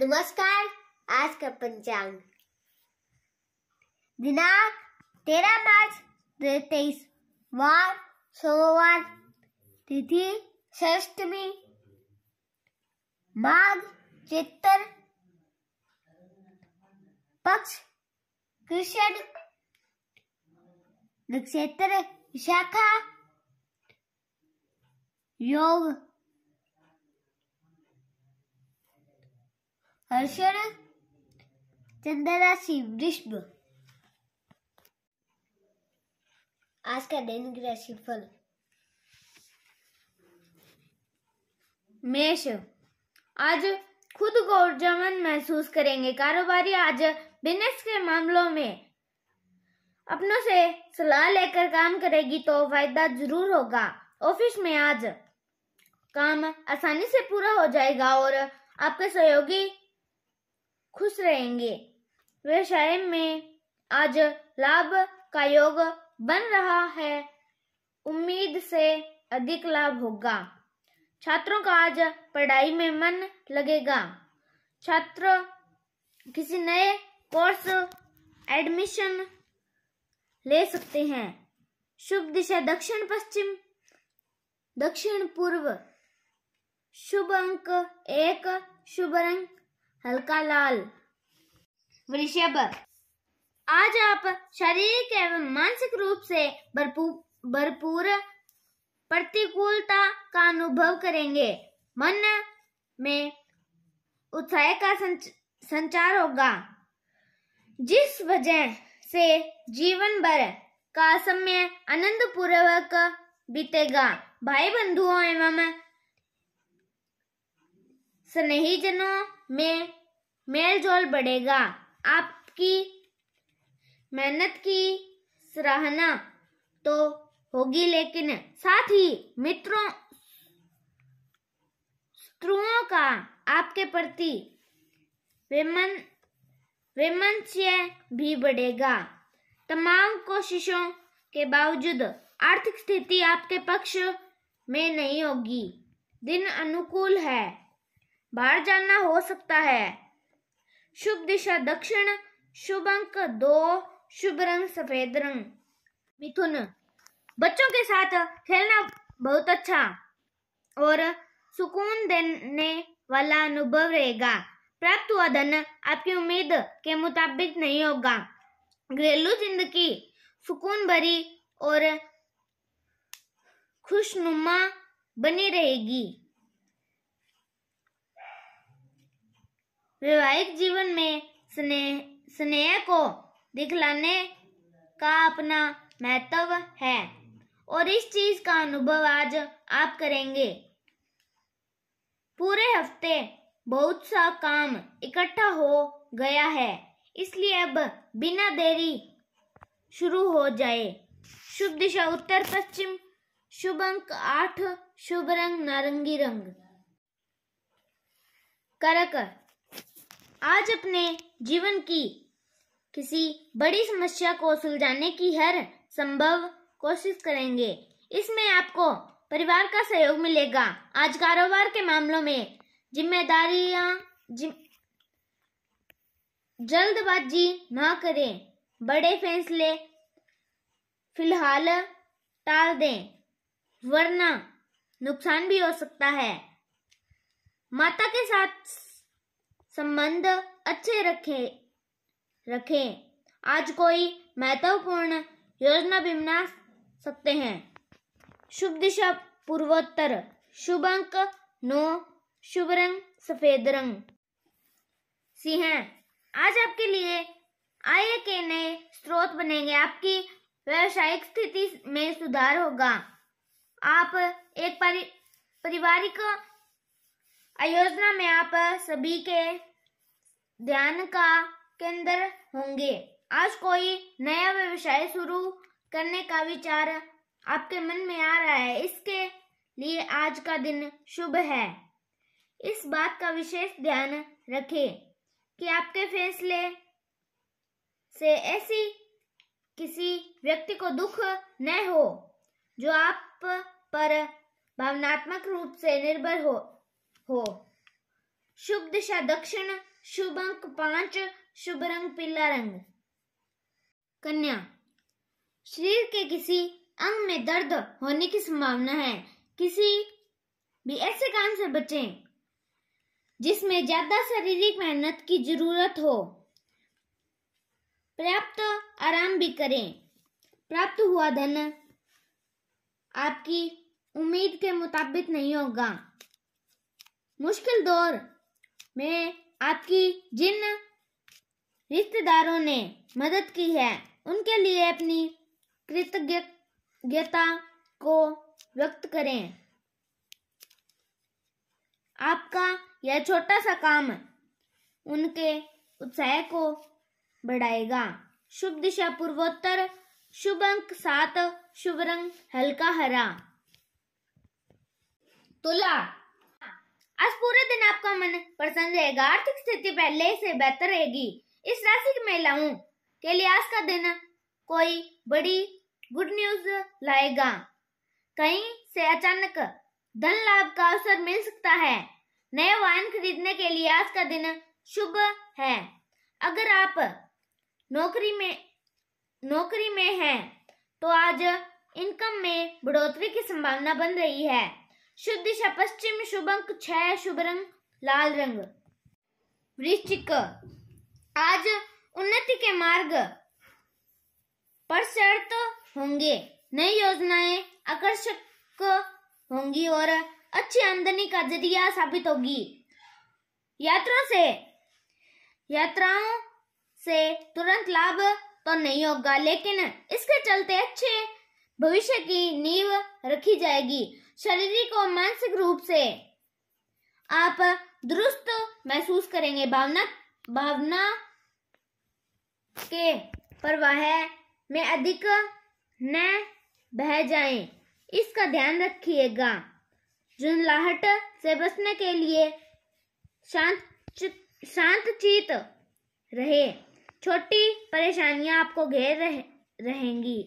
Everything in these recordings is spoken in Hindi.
नमस्कार आज का पंचांग दिनांक तेरह मार्च दो तेईस वार सोमवार तिथि षष्टमी माघ चित्तर पक्ष कृष्ण नक्षत्र विशाखा योग हर्षण चंद्राशि वृष्भ आज का दैनिक राशि फल मेष आज खुद को ऊर्जावान महसूस करेंगे कारोबारी आज बिजनेस के मामलों में अपनों से सलाह लेकर काम करेगी तो फायदा जरूर होगा ऑफिस में आज काम आसानी से पूरा हो जाएगा और आपके सहयोगी खुश रहेंगे व्यवसाय में आज लाभ का योग बन रहा है उम्मीद से अधिक लाभ होगा छात्रों का आज पढ़ाई में मन लगेगा छात्र किसी नए कोर्स एडमिशन ले सकते हैं शुभ दिशा दक्षिण पश्चिम दक्षिण पूर्व शुभ अंक एक शुभ रंग हल्का लाल वृषभ आज आप शारीरिक एवं मानसिक रूप से भरपूर प्रतिकूलता का अनुभव करेंगे मन में उत्साह का संच, संचार होगा जिस वजह से जीवन भर का समय आनंद पूर्वक बीतेगा भाई बंधुओं एवं स्नेही जनों में मेल जोल बढ़ेगा आपकी मेहनत की सराहना तो होगी लेकिन साथ ही मित्रों शत्रुओं का आपके प्रति वेमन भी बढ़ेगा तमाम कोशिशों के बावजूद आर्थिक स्थिति आपके पक्ष में नहीं होगी दिन अनुकूल है बाहर जाना हो सकता है शुभ दिशा दक्षिण शुभ अंक दो शुभ रंग सफेद रंग मिथुन बच्चों के साथ खेलना बहुत अच्छा और सुकून देने वाला अनुभव रहेगा प्राप्त हुआ धन आपकी उम्मीद के मुताबिक नहीं होगा घरेलू जिंदगी सुकून भरी और खुशनुमा बनी रहेगी वैवाहिक जीवन में स्नेह स्नेह को दिखलाने का अपना महत्व है और इस चीज का अनुभव आज आप करेंगे पूरे हफ्ते बहुत सा काम इकट्ठा हो गया है इसलिए अब बिना देरी शुरू हो जाए शुभ दिशा उत्तर पश्चिम शुभ अंक आठ शुभ रंग नारंगी रंग करक आज अपने जीवन की किसी बड़ी समस्या को सुलझाने की हर संभव कोशिश करेंगे इसमें आपको परिवार का सहयोग मिलेगा आज कारोबार के मामलों में जिम्मेदारियां जिम... जल्दबाजी ना करें बड़े फैसले फिलहाल टाल दें वरना नुकसान भी हो सकता है माता के साथ संबंध अच्छे रखे रखें आज कोई महत्वपूर्ण योजना भी बना सकते हैं शुभ दिशा पूर्वोत्तर शुभ अंक नौ शुभ रंग सफेद रंग सिंह आज आपके लिए आय के नए स्रोत बनेंगे आपकी व्यवसायिक स्थिति में सुधार होगा आप एक पारिवारिक आयोजना में आप सभी के ध्यान का केंद्र होंगे आज कोई नया व्यवसाय शुरू करने का विचार आपके मन में आ रहा है इसके लिए आज का दिन शुभ है इस बात का विशेष ध्यान रखें कि आपके फैसले से ऐसी किसी व्यक्ति को दुख न हो जो आप पर भावनात्मक रूप से निर्भर हो हो शुभ दिशा दक्षिण शुभ अंक पांच शुभ रंग पीला रंग कन्या शरीर के किसी अंग में दर्द होने की संभावना है किसी भी ऐसे काम से बचें जिसमें ज्यादा शारीरिक मेहनत की जरूरत हो पर्याप्त आराम भी करें प्राप्त हुआ धन आपकी उम्मीद के मुताबिक नहीं होगा मुश्किल दौर में आपकी जिन रिश्तेदारों ने मदद की है उनके लिए अपनी कृतज्ञता को व्यक्त करें आपका यह छोटा सा काम उनके उत्साह को बढ़ाएगा शुभ दिशा पूर्वोत्तर शुभ अंक सात शुभ रंग हल्का हरा तुला आज पूरे दिन आपका मन प्रसन्न रहेगा आर्थिक स्थिति पहले से बेहतर रहेगी इस राशि की महिलाओं के लिए आज का दिन कोई बड़ी गुड न्यूज लाएगा कहीं से अचानक धन लाभ का अवसर मिल सकता है नए वाहन खरीदने के लिए आज का दिन शुभ है अगर आप नौकरी में नौकरी में हैं तो आज इनकम में बढ़ोतरी की संभावना बन रही है शुद्ध दिशा पश्चिम शुभ अंक छह शुभ रंग लाल रंग वृश्चिक आज उन्नति के मार्ग पर शर्त होंगे नई योजनाएं आकर्षक होंगी और अच्छी आमदनी का जरिया साबित होगी यात्रा से यात्राओं से तुरंत लाभ तो नहीं होगा लेकिन इसके चलते अच्छे भविष्य की नींव रखी जाएगी शारीरिक और मानसिक रूप से आप दुरुस्त महसूस करेंगे भावना भावना के प्रवाह में अधिक न बह जाएं। इसका ध्यान रखिएगा झुंझलाहट से बचने के लिए शांत शांतचित रहे छोटी परेशानियां आपको घेर रहे, रहेंगी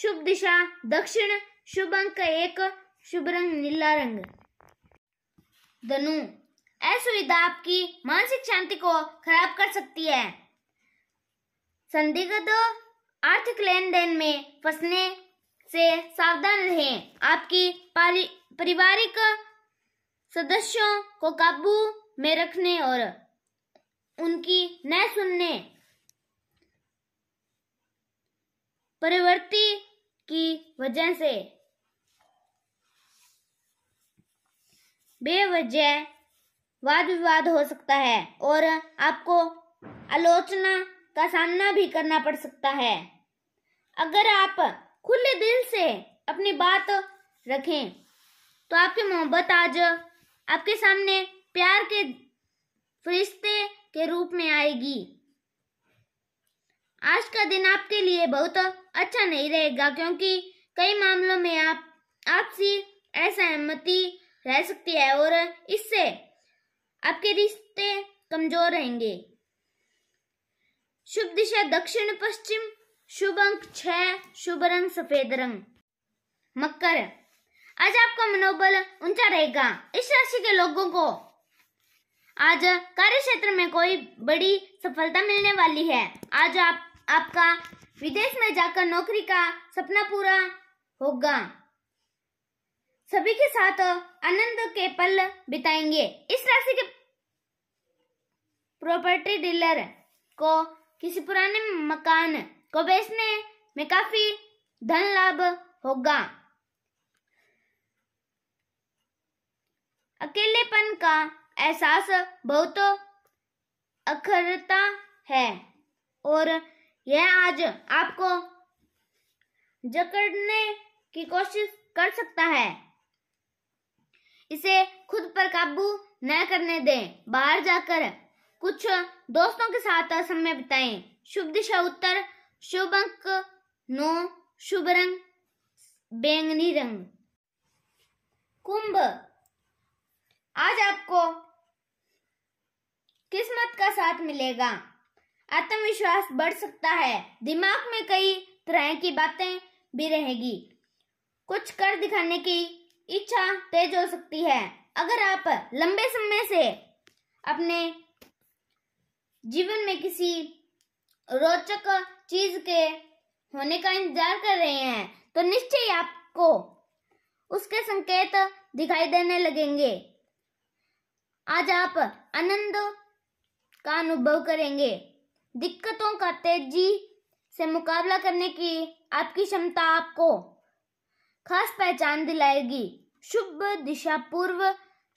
शुभ दिशा दक्षिण शुभ अंक एक शुभ रंग नीला रंग धनु असुविधा आपकी मानसिक शांति को खराब कर सकती है संदिग्ध आर्थिक लेन देन में फंसने से सावधान रहें आपकी पारिवारिक सदस्यों को काबू में रखने और उनकी न सुनने परिवर्ती की वजह से बेवजह वाद विवाद हो सकता है और आपको आलोचना का सामना भी करना पड़ सकता है अगर आप खुले दिल से अपनी बात रखें तो आपकी मोहब्बत आज आपके सामने प्यार के फरिश्ते के रूप में आएगी आज का दिन आपके लिए बहुत अच्छा नहीं रहेगा क्योंकि कई मामलों में आप आपसी असहमति रह सकती है और इससे आपके रिश्ते कमजोर रहेंगे शुभ दिशा दक्षिण पश्चिम शुभ अंक छह शुभ रंग सफेद रंग मकर आज आपका मनोबल ऊंचा रहेगा इस राशि के लोगों को आज कार्य क्षेत्र में कोई बड़ी सफलता मिलने वाली है आज आप आपका विदेश में जाकर नौकरी का सपना पूरा होगा सभी के साथ आनंद के पल बिताएंगे इस राशि के प्रॉपर्टी डीलर को किसी पुराने मकान को बेचने में काफी धन लाभ होगा अकेलेपन का एहसास बहुत अखरता है और यह आज आपको जकड़ने की कोशिश कर सकता है इसे खुद पर काबू न करने दें बाहर जाकर कुछ दोस्तों के साथ समय बिताएं शुभ दिशा उत्तर शुभ अंक नो शुभ रंग बैंगनी रंग कुंभ आज आपको किस्मत का साथ मिलेगा आत्मविश्वास बढ़ सकता है दिमाग में कई तरह की बातें भी रहेगी कुछ कर दिखाने की इच्छा तेज हो सकती है अगर आप लंबे समय से अपने जीवन में किसी रोचक चीज के होने का इंतजार कर रहे हैं तो निश्चय आपको उसके संकेत दिखाई देने लगेंगे आज आप आनंद का अनुभव करेंगे दिक्कतों का तेजी से मुकाबला करने की आपकी क्षमता आपको खास पहचान दिलाएगी शुभ दिशा पूर्व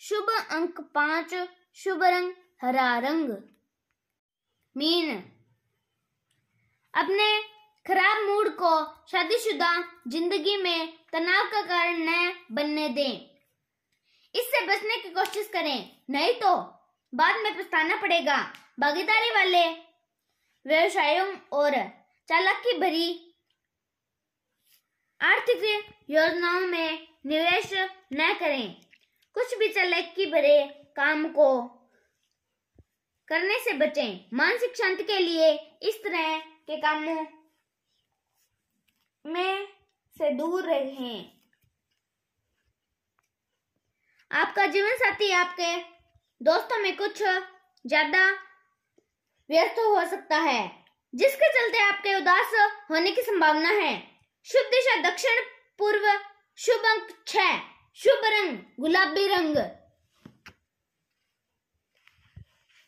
शुभ अंक पांच शुभ रंग हरा रंग मीन अपने खराब मूड को शादीशुदा जिंदगी में तनाव का कारण न बनने दें इससे बचने की कोशिश करें नहीं तो बाद में पछताना पड़ेगा भागीदारी वाले व्यवसायों और चालाकी भरी आर्थिक योजनाओं में निवेश न करें कुछ भी चालाकी भरे काम को करने से बचें मानसिक शांति के लिए इस तरह के कामों में से दूर रहें आपका जीवन साथी आपके दोस्तों में कुछ ज्यादा व्यर्थ हो सकता है जिसके चलते आपके उदास होने की संभावना है शुभ दिशा दक्षिण पूर्व शुभ अंक छह शुभ रंग गुलाबी रंग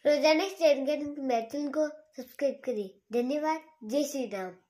रोजाना को सब्सक्राइब करें धन्यवाद जय श्री राम